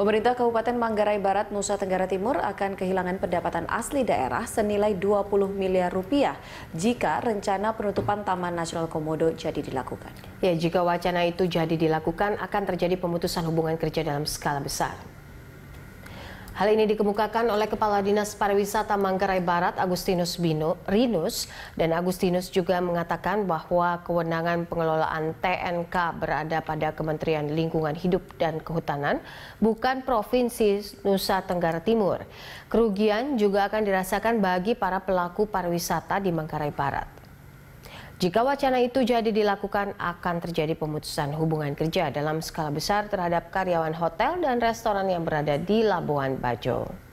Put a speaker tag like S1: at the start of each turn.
S1: Pemerintah Kabupaten Manggarai Barat, Nusa Tenggara Timur akan kehilangan pendapatan asli daerah senilai 20 miliar rupiah jika rencana penutupan Taman Nasional
S2: Komodo jadi dilakukan. Ya, jika wacana itu jadi dilakukan, akan terjadi pemutusan hubungan kerja dalam skala besar. Hal ini dikemukakan oleh Kepala Dinas Pariwisata Manggarai Barat Agustinus Bino, Rinus dan Agustinus juga mengatakan bahwa kewenangan pengelolaan TNK berada pada Kementerian Lingkungan Hidup dan Kehutanan bukan Provinsi Nusa Tenggara Timur. Kerugian juga akan dirasakan bagi para pelaku pariwisata di Manggarai Barat. Jika wacana itu jadi dilakukan, akan terjadi pemutusan hubungan kerja dalam skala besar terhadap karyawan hotel dan restoran yang berada di Labuan Bajo.